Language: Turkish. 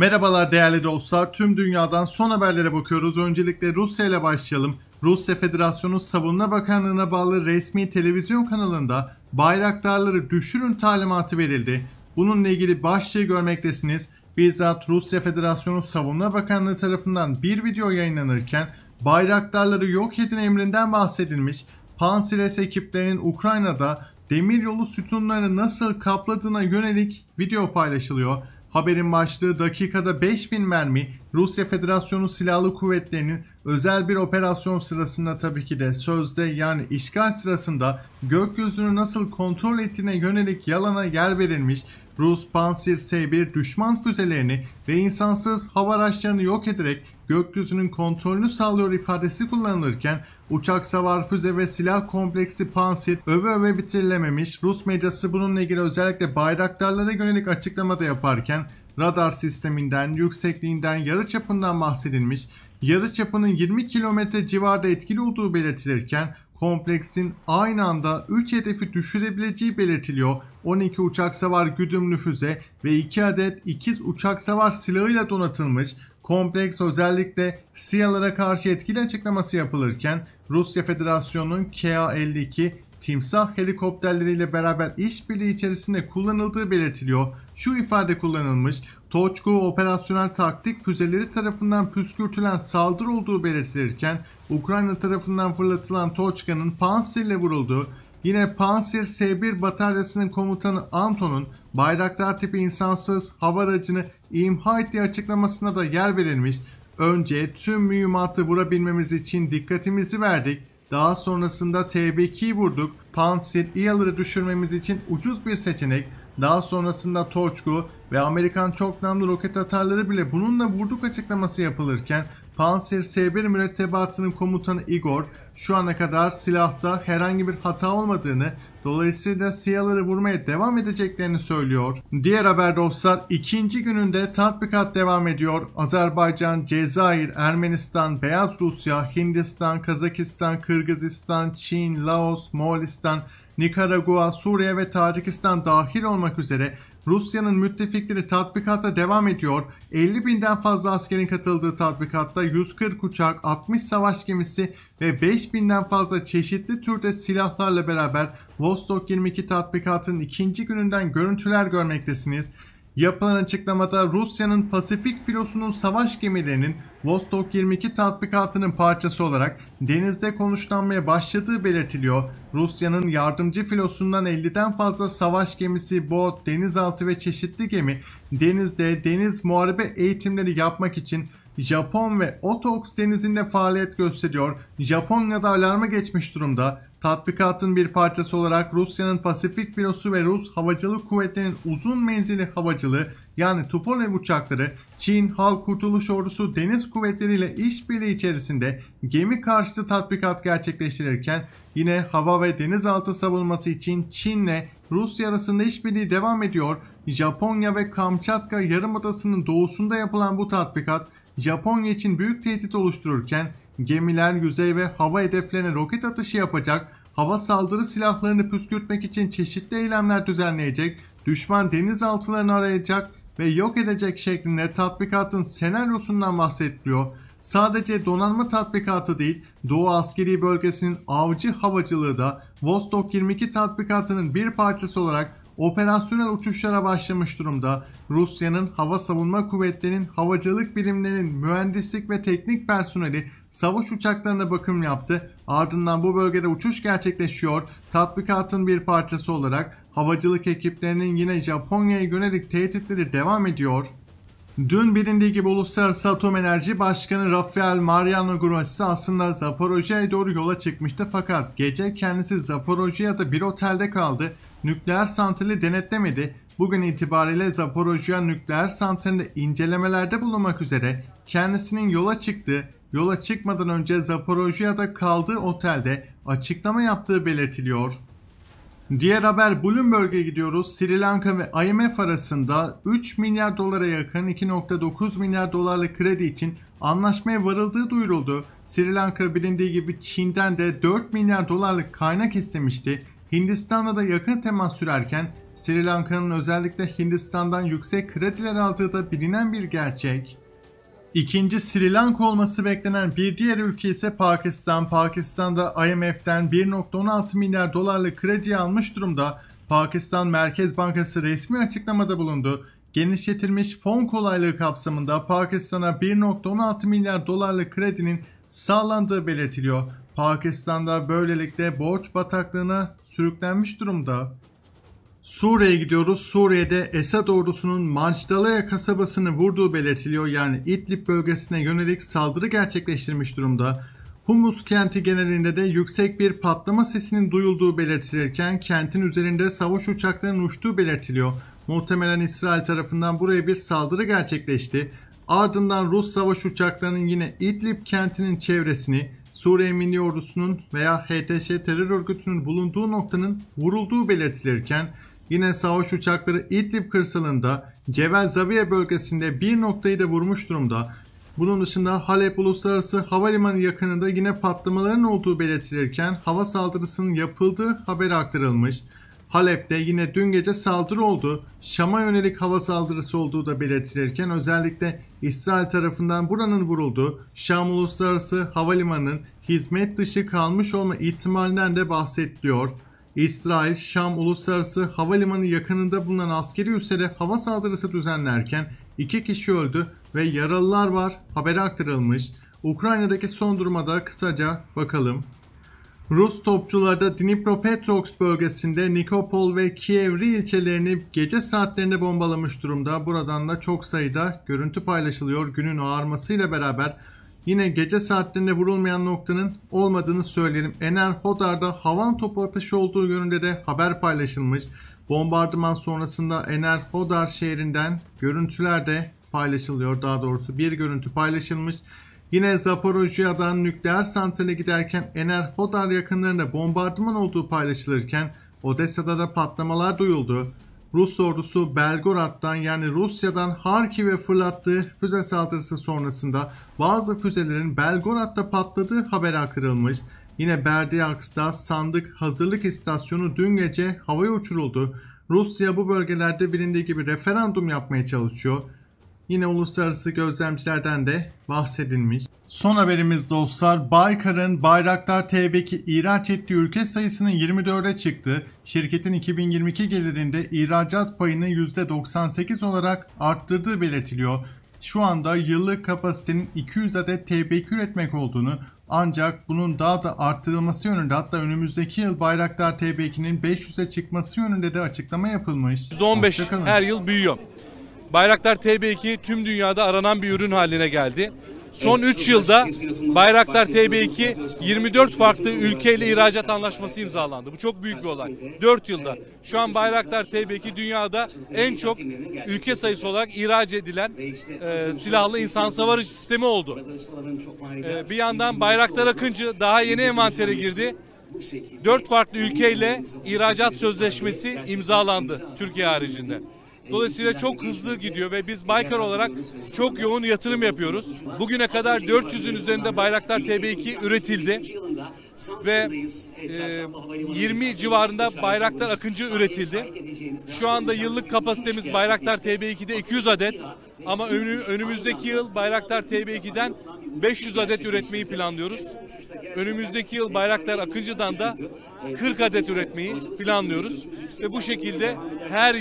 Merhabalar değerli dostlar. Tüm dünyadan son haberlere bakıyoruz. Öncelikle Rusya ile başlayalım. Rusya Federasyonu Savunma Bakanlığı'na bağlı resmi televizyon kanalında bayraktarları düşürün talimatı verildi. Bununla ilgili başlığı görmektesiniz. Bizzat Rusya Federasyonu Savunma Bakanlığı tarafından bir video yayınlanırken bayraktarları yok edin emrinden bahsedilmiş. Pansiles ekiplerinin Ukrayna'da demiryolu sütunları nasıl kapladığına yönelik video paylaşılıyor. Haberin başlığı dakikada 5000 mermi Rusya Federasyonu Silahlı Kuvvetleri'nin özel bir operasyon sırasında tabii ki de sözde yani işgal sırasında gökyüzünü nasıl kontrol ettiğine yönelik yalana yer verilmiş Rus Pansir S-1 düşman füzelerini ve insansız hava araçlarını yok ederek gökyüzünün kontrolünü sağlıyor ifadesi kullanılırken uçak savar füze ve silah kompleksi Pansit öve öve bitirilememiş Rus medyası bununla ilgili özellikle bayraktarlara yönelik da yaparken radar sisteminden, yüksekliğinden, yarı çapından bahsedilmiş, yarı çapının 20 kilometre civarda etkili olduğu belirtilirken kompleksin aynı anda 3 hedefi düşürebileceği belirtiliyor. 12 uçak savar güdümlü füze ve 2 adet ikiz uçak savar silahıyla donatılmış kompleks özellikle SİA'lara karşı etkili açıklaması yapılırken Rusya Federasyonu'nun KA-52 timsah helikopterleriyle beraber işbirliği içerisinde kullanıldığı belirtiliyor. Şu ifade kullanılmış, Toçku operasyonel taktik füzeleri tarafından püskürtülen saldırı olduğu belirtilirken Ukrayna tarafından fırlatılan Toçka'nın ile vurulduğu, yine Pansir S-1 bataryasının komutanı Anton'un Bayraktar tipi insansız hava aracını imha ettiği açıklamasına da yer verilmiş. Önce tüm mühimmatı vurabilmemiz için dikkatimizi verdik. Daha sonrasında TB2'yi vurduk. Panzer İyaları düşürmemiz için ucuz bir seçenek. Daha sonrasında Toçku ve Amerikan çok namlı roket atarları bile bununla vurduk açıklaması yapılırken Panzer S1 mürettebatının komutanı Igor şu ana kadar silahta herhangi bir hata olmadığını dolayısıyla siyaları vurmaya devam edeceklerini söylüyor. Diğer haber dostlar ikinci gününde tatbikat devam ediyor. Azerbaycan, Cezayir, Ermenistan, Beyaz Rusya, Hindistan, Kazakistan, Kırgızistan, Çin, Laos, Moğolistan, Nikaragua, Suriye ve Tacikistan dahil olmak üzere Rusya'nın müttefikleri tatbikata devam ediyor. 50 binden fazla askerin katıldığı tatbikatta 140 uçak, 60 savaş gemisi ve 5 binden fazla çeşitli türde silahlarla beraber Vostok 22 tatbikatının ikinci gününden görüntüler görmektesiniz. Yapılan açıklamada Rusya'nın Pasifik filosunun savaş gemilerinin Vostok 22 tatbikatının parçası olarak denizde konuşlanmaya başladığı belirtiliyor. Rusya'nın yardımcı filosundan 50'den fazla savaş gemisi, bot, denizaltı ve çeşitli gemi denizde deniz muharebe eğitimleri yapmak için Japon ve Otox denizinde faaliyet gösteriyor. Japonya'da alarma geçmiş durumda. Tatbikatın bir parçası olarak Rusya'nın Pasifik filosu ve Rus Havacılık Kuvvetleri'nin uzun menzili havacılığı yani Tupolev uçakları Çin Halk Kurtuluş Ordusu Deniz Kuvvetleri ile işbirliği içerisinde gemi karşıtı tatbikat gerçekleştirirken yine hava ve denizaltı savunması için Çin'le Rusya arasında işbirliği devam ediyor. Japonya ve Kamçatka Yarımadası'nın doğusunda yapılan bu tatbikat Japonya için büyük tehdit oluştururken gemiler yüzey ve hava hedeflerine roket atışı yapacak, hava saldırı silahlarını püskürtmek için çeşitli eylemler düzenleyecek, düşman denizaltılarını arayacak ve yok edecek şeklinde tatbikatın senaryosundan bahsediliyor. Sadece donanma tatbikatı değil, Doğu Askeri Bölgesi'nin avcı havacılığı da Vostok 22 tatbikatının bir parçası olarak operasyonel uçuşlara başlamış durumda. Rusya'nın hava savunma kuvvetlerinin havacılık birimlerinin mühendislik ve teknik personeli savaş uçaklarına bakım yaptı. Ardından bu bölgede uçuş gerçekleşiyor. Tatbikatın bir parçası olarak havacılık ekiplerinin yine Japonya'ya yönelik tehditleri devam ediyor. Dün bilindiği gibi Uluslararası Atom Enerji Başkanı Rafael Mariano Grossi aslında Zaporojye'ye doğru yola çıkmıştı fakat gece kendisi Zaporojye'de bir otelde kaldı nükleer santrali denetlemedi. Bugün itibariyle Zaporojya nükleer santralinde incelemelerde bulunmak üzere kendisinin yola çıktı. yola çıkmadan önce Zaporojya'da kaldığı otelde açıklama yaptığı belirtiliyor. Diğer haber Bloomberg'e gidiyoruz. Sri Lanka ve IMF arasında 3 milyar dolara yakın 2.9 milyar dolarlık kredi için anlaşmaya varıldığı duyuruldu. Sri Lanka bilindiği gibi Çin'den de 4 milyar dolarlık kaynak istemişti. Hindistan'la da yakın temas sürerken Sri Lanka'nın özellikle Hindistan'dan yüksek krediler aldığı da bilinen bir gerçek. İkinci Sri Lanka olması beklenen bir diğer ülke ise Pakistan. Pakistan'da IMF'den 1.16 milyar dolarlık kredi almış durumda. Pakistan Merkez Bankası resmi açıklamada bulundu. Genişletilmiş fon kolaylığı kapsamında Pakistan'a 1.16 milyar dolarlık kredinin sağlandığı belirtiliyor. Pakistan'da böylelikle borç bataklığına sürüklenmiş durumda. Suriye'ye gidiyoruz. Suriye'de Esad ordusunun Mancdalaya kasabasını vurduğu belirtiliyor. Yani İdlib bölgesine yönelik saldırı gerçekleştirmiş durumda. Humus kenti genelinde de yüksek bir patlama sesinin duyulduğu belirtilirken kentin üzerinde savaş uçaklarının uçtuğu belirtiliyor. Muhtemelen İsrail tarafından buraya bir saldırı gerçekleşti. Ardından Rus savaş uçaklarının yine İdlib kentinin çevresini Suriye Milli Ordusu'nun veya HTŞ terör örgütünün bulunduğu noktanın vurulduğu belirtilirken yine savaş uçakları İdlib kırsalında Cevel Zaviye bölgesinde bir noktayı da vurmuş durumda. Bunun dışında Halep Uluslararası Havalimanı yakınında yine patlamaların olduğu belirtilirken hava saldırısının yapıldığı haber aktarılmış. Halep'te yine dün gece saldırı oldu. Şam'a yönelik hava saldırısı olduğu da belirtilirken özellikle İsrail tarafından buranın vurulduğu Şam Uluslararası Havalimanı'nın hizmet dışı kalmış olma ihtimalinden de bahsediliyor. İsrail, Şam Uluslararası Havalimanı yakınında bulunan askeri üssede hava saldırısı düzenlerken iki kişi öldü ve yaralılar var haberi aktarılmış. Ukrayna'daki son duruma da kısaca bakalım. Rus topçuları da Dnipropetrovsk bölgesinde Nikopol ve Kievri ilçelerini gece saatlerinde bombalamış durumda. Buradan da çok sayıda görüntü paylaşılıyor. Günün ağarmasıyla beraber yine gece saatlerinde vurulmayan noktanın olmadığını söyleyelim. Ener Hodar'da havan topu atışı olduğu yönünde de haber paylaşılmış. Bombardıman sonrasında Ener Hodar şehrinden görüntüler de paylaşılıyor. Daha doğrusu bir görüntü paylaşılmış. Yine Zaporojya'dan nükleer santrale giderken Ener Hodar yakınlarına bombardıman olduğu paylaşılırken Odessa'da da patlamalar duyuldu. Rus ordusu Belgorod'dan yani Rusya'dan Harkiv'e fırlattığı füze saldırısı sonrasında bazı füzelerin Belgorod'da patladığı haber aktarılmış. Yine Berdiyansk'ta sandık hazırlık istasyonu dün gece havaya uçuruldu. Rusya bu bölgelerde bilindiği gibi referandum yapmaya çalışıyor. Yine uluslararası gözlemcilerden de bahsedilmiş. Son haberimiz dostlar Baykar'ın Bayraktar TB2 ihraç ettiği ülke sayısının 24'e çıktı. Şirketin 2022 gelirinde ihracat payını %98 olarak arttırdığı belirtiliyor. Şu anda yıllık kapasitenin 200 adet TB2 üretmek olduğunu ancak bunun daha da arttırılması yönünde hatta önümüzdeki yıl Bayraktar TB2'nin 500'e çıkması yönünde de açıklama yapılmış. %15 her yıl büyüyor. Bayraktar TB2 tüm dünyada aranan bir ürün haline geldi. Son 3 yılda Bayraktar TB2 24 farklı ülkeyle ihracat anlaşması imzalandı. Bu çok büyük bir olay. 4 yılda. Şu an Bayraktar TB2 dünyada en çok ülke sayısı olarak ihraç edilen e, silahlı insan savarış sistemi oldu. E, bir yandan Bayraktar Akıncı daha yeni envantere girdi. Dört farklı ülkeyle ihracat sözleşmesi imzalandı Türkiye haricinde. Dolayısıyla çok hızlı gidiyor ve biz Baykar olarak çok yoğun yatırım yapıyoruz. Bugüne kadar 400'ün üzerinde Bayraktar TB2 üretildi ve e, 20 civarında Bayraktar Akıncı üretildi. Şu anda yıllık kapasitemiz Bayraktar TB2'de 200 adet ama önümüzdeki yıl Bayraktar TB2'den 500 adet üretmeyi planlıyoruz. Önümüzdeki yıl Bayraktar Akıncı'dan da 40 ee, adet üretmeyi planlıyoruz ve bu şekilde her